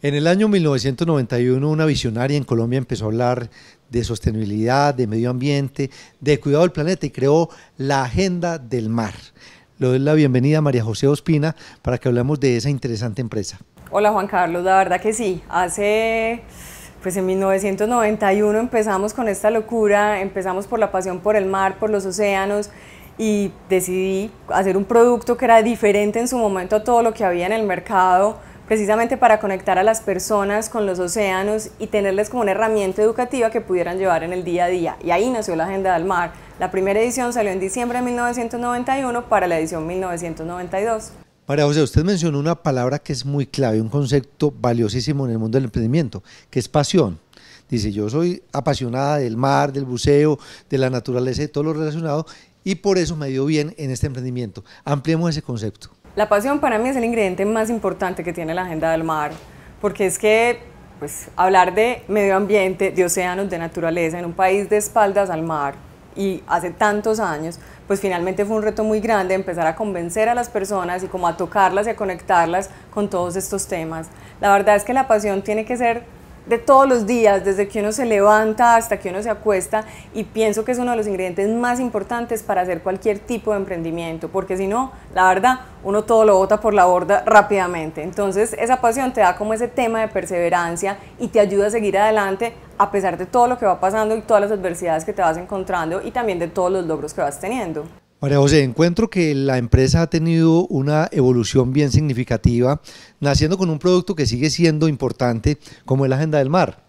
En el año 1991 una visionaria en Colombia empezó a hablar de sostenibilidad, de medio ambiente, de cuidado del planeta y creó la Agenda del Mar. Le doy la bienvenida a María José Ospina para que hablemos de esa interesante empresa. Hola Juan Carlos, la verdad que sí. Hace, pues en 1991 empezamos con esta locura, empezamos por la pasión por el mar, por los océanos y decidí hacer un producto que era diferente en su momento a todo lo que había en el mercado precisamente para conectar a las personas con los océanos y tenerles como una herramienta educativa que pudieran llevar en el día a día. Y ahí nació la Agenda del Mar. La primera edición salió en diciembre de 1991 para la edición 1992. María José, usted mencionó una palabra que es muy clave, un concepto valiosísimo en el mundo del emprendimiento, que es pasión. Dice, yo soy apasionada del mar, del buceo, de la naturaleza y todo lo relacionado, y por eso me dio bien en este emprendimiento. Ampliemos ese concepto. La pasión para mí es el ingrediente más importante que tiene la Agenda del Mar, porque es que pues, hablar de medio ambiente, de océanos, de naturaleza, en un país de espaldas al mar y hace tantos años, pues finalmente fue un reto muy grande empezar a convencer a las personas y como a tocarlas y a conectarlas con todos estos temas. La verdad es que la pasión tiene que ser de todos los días, desde que uno se levanta hasta que uno se acuesta y pienso que es uno de los ingredientes más importantes para hacer cualquier tipo de emprendimiento, porque si no, la verdad, uno todo lo bota por la borda rápidamente. Entonces esa pasión te da como ese tema de perseverancia y te ayuda a seguir adelante a pesar de todo lo que va pasando y todas las adversidades que te vas encontrando y también de todos los logros que vas teniendo. María José, encuentro que la empresa ha tenido una evolución bien significativa, naciendo con un producto que sigue siendo importante como es la Agenda del Mar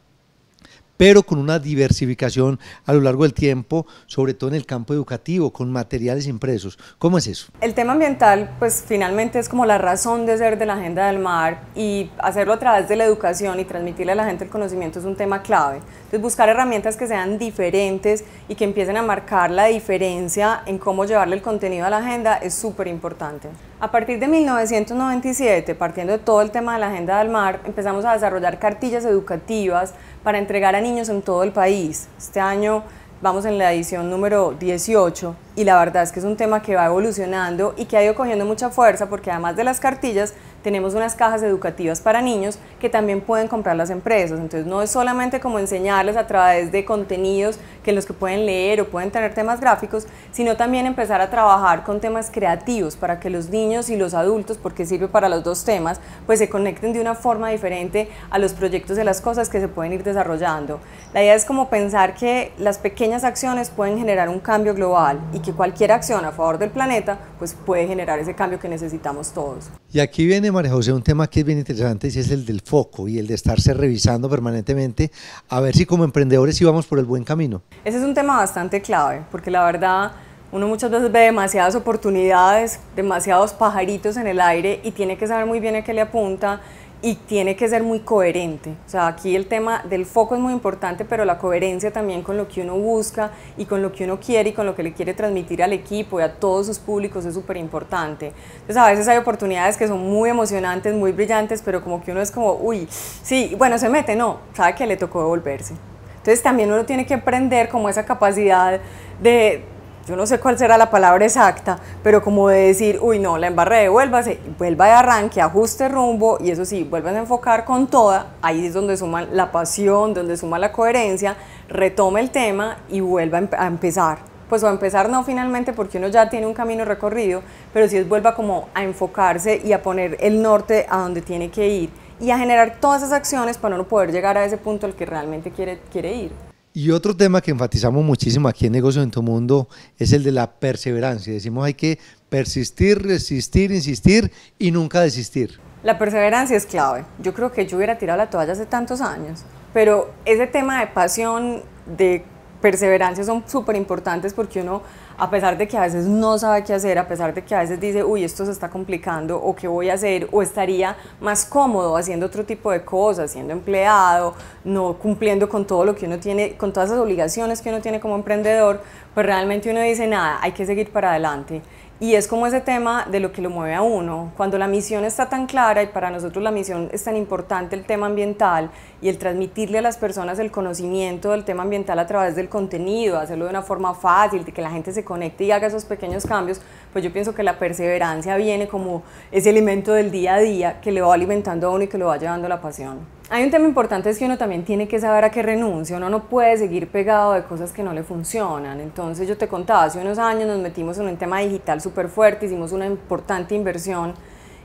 pero con una diversificación a lo largo del tiempo, sobre todo en el campo educativo, con materiales impresos. ¿Cómo es eso? El tema ambiental, pues finalmente es como la razón de ser de la Agenda del Mar y hacerlo a través de la educación y transmitirle a la gente el conocimiento es un tema clave. Entonces buscar herramientas que sean diferentes y que empiecen a marcar la diferencia en cómo llevarle el contenido a la agenda es súper importante. A partir de 1997, partiendo de todo el tema de la Agenda del Mar, empezamos a desarrollar cartillas educativas para entregar a niños en todo el país. Este año vamos en la edición número 18 y la verdad es que es un tema que va evolucionando y que ha ido cogiendo mucha fuerza porque además de las cartillas, tenemos unas cajas educativas para niños que también pueden comprar las empresas. Entonces no es solamente como enseñarles a través de contenidos que los que pueden leer o pueden tener temas gráficos, sino también empezar a trabajar con temas creativos para que los niños y los adultos, porque sirve para los dos temas, pues se conecten de una forma diferente a los proyectos de las cosas que se pueden ir desarrollando. La idea es como pensar que las pequeñas acciones pueden generar un cambio global y que cualquier acción a favor del planeta pues puede generar ese cambio que necesitamos todos. Y aquí viene, María José, un tema que es bien interesante y es el del foco y el de estarse revisando permanentemente a ver si como emprendedores íbamos por el buen camino. Ese es un tema bastante clave, porque la verdad uno muchas veces ve demasiadas oportunidades, demasiados pajaritos en el aire y tiene que saber muy bien a qué le apunta y tiene que ser muy coherente. O sea, aquí el tema del foco es muy importante, pero la coherencia también con lo que uno busca y con lo que uno quiere y con lo que le quiere transmitir al equipo y a todos sus públicos es súper importante. Entonces, a veces hay oportunidades que son muy emocionantes, muy brillantes, pero como que uno es como, uy, sí, bueno, se mete, no, sabe que le tocó devolverse. Entonces, también uno tiene que aprender como esa capacidad de yo no sé cuál será la palabra exacta, pero como de decir, uy, no, la embarré, devuélvase, vuelva de arranque, ajuste rumbo y eso sí, vuelvan a enfocar con toda, ahí es donde suma la pasión, donde suma la coherencia, retome el tema y vuelva a empezar. Pues o a empezar no finalmente porque uno ya tiene un camino recorrido, pero sí es vuelva como a enfocarse y a poner el norte a donde tiene que ir y a generar todas esas acciones para uno poder llegar a ese punto al que realmente quiere, quiere ir. Y otro tema que enfatizamos muchísimo aquí en Negocios en tu Mundo es el de la perseverancia. Decimos hay que persistir, resistir, insistir y nunca desistir. La perseverancia es clave. Yo creo que yo hubiera tirado la toalla hace tantos años, pero ese tema de pasión, de perseverancia son súper importantes porque uno, a pesar de que a veces no sabe qué hacer, a pesar de que a veces dice, uy, esto se está complicando, o qué voy a hacer, o estaría más cómodo haciendo otro tipo de cosas, siendo empleado, no cumpliendo con todo lo que uno tiene, con todas las obligaciones que uno tiene como emprendedor, pues realmente uno dice, nada, hay que seguir para adelante. Y es como ese tema de lo que lo mueve a uno. Cuando la misión está tan clara y para nosotros la misión es tan importante el tema ambiental y el transmitirle a las personas el conocimiento del tema ambiental a través del contenido, hacerlo de una forma fácil, de que la gente se conecte y haga esos pequeños cambios, pues yo pienso que la perseverancia viene como ese elemento del día a día que le va alimentando a uno y que lo va llevando la pasión. Hay un tema importante es que uno también tiene que saber a qué renuncia, uno no puede seguir pegado de cosas que no le funcionan. Entonces yo te contaba, hace unos años nos metimos en un tema digital súper fuerte, hicimos una importante inversión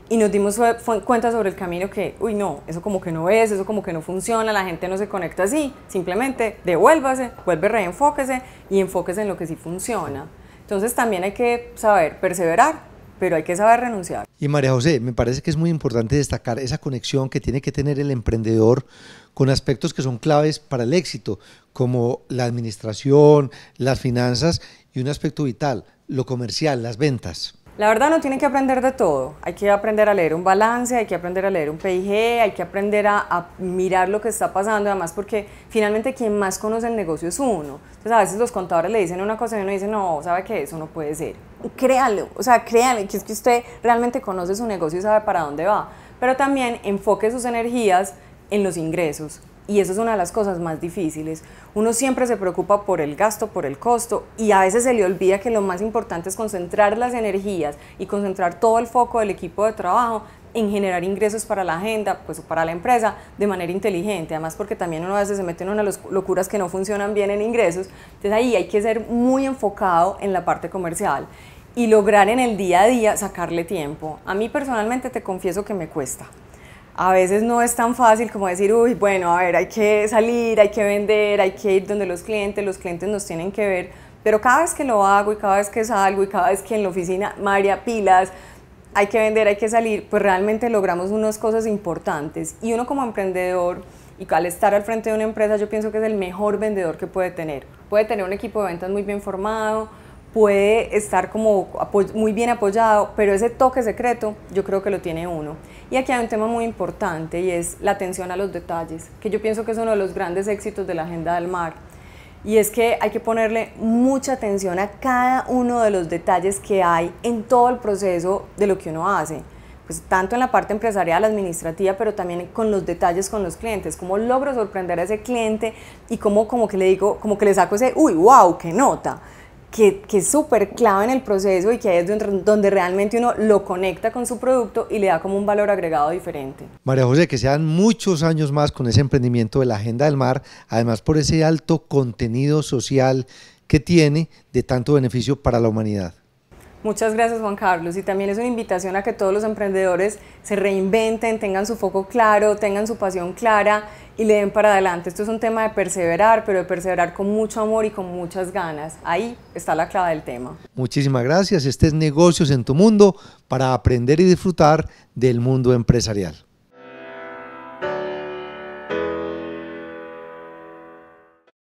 y nos dimos cuenta sobre el camino que, uy no, eso como que no es, eso como que no funciona, la gente no se conecta así, simplemente devuélvase, vuelve, reenfóquese y enfóquese en lo que sí funciona. Entonces también hay que saber perseverar, pero hay que saber renunciar. Y María José, me parece que es muy importante destacar esa conexión que tiene que tener el emprendedor con aspectos que son claves para el éxito, como la administración, las finanzas y un aspecto vital, lo comercial, las ventas. La verdad no tienen que aprender de todo. Hay que aprender a leer un balance, hay que aprender a leer un PIG, hay que aprender a, mirar lo que está pasando, además porque finalmente quien más conoce el negocio es uno. Entonces a veces los contadores le dicen una cosa y uno dice, no, ¿sabe qué? Eso no puede ser. Créalo, o sea, créale que es que usted realmente conoce su negocio y sabe para dónde va. Pero también enfoque sus energías en los ingresos, y eso es una de las cosas más difíciles. Uno siempre se preocupa por el gasto, por el costo, y a veces se le olvida que lo más importante es concentrar las energías y concentrar todo el foco del equipo de trabajo en generar ingresos para la agenda, pues para la empresa, de manera inteligente. Además, porque también uno a veces se mete en unas locuras que no funcionan bien en ingresos. Entonces ahí hay que ser muy enfocado en la parte comercial y lograr en el día a día sacarle tiempo. A mí personalmente te confieso que me cuesta a veces no es tan fácil como decir, uy, bueno, a ver, hay que salir, hay que vender, hay que ir donde los clientes, los clientes nos tienen que ver, pero cada vez que lo hago y cada vez que salgo y cada vez que en la oficina, María, pilas, hay que vender, hay que salir, pues realmente logramos unas cosas importantes. Y uno como emprendedor y al estar al frente de una empresa, yo pienso que es el mejor vendedor que puede tener. Puede tener un equipo de ventas muy bien formado, puede estar como muy bien apoyado, pero ese toque secreto yo creo que lo tiene uno. Y aquí hay un tema muy importante y es la atención a los detalles, que yo pienso que es uno de los grandes éxitos de la Agenda del Mar. Y es que hay que ponerle mucha atención a cada uno de los detalles que hay en todo el proceso de lo que uno hace. Pues tanto en la parte empresarial, administrativa, pero también con los detalles con los clientes, cómo logro sorprender a ese cliente y cómo como que le digo, como que le saco ese, uy, wow, qué nota que, es súper clave en el proceso y que es donde, donde realmente uno lo conecta con su producto y le da como un valor agregado diferente. María José, que sean muchos años más con ese emprendimiento de la Agenda del Mar, además por ese alto contenido social que tiene de tanto beneficio para la humanidad. Muchas gracias Juan Carlos y también es una invitación a que todos los emprendedores se reinventen, tengan su foco claro, tengan su pasión clara y le den para adelante. Esto es un tema de perseverar, pero de perseverar con mucho amor y con muchas ganas. Ahí está la clave del tema. Muchísimas gracias. Este es Negocios en tu Mundo para aprender y disfrutar del mundo empresarial.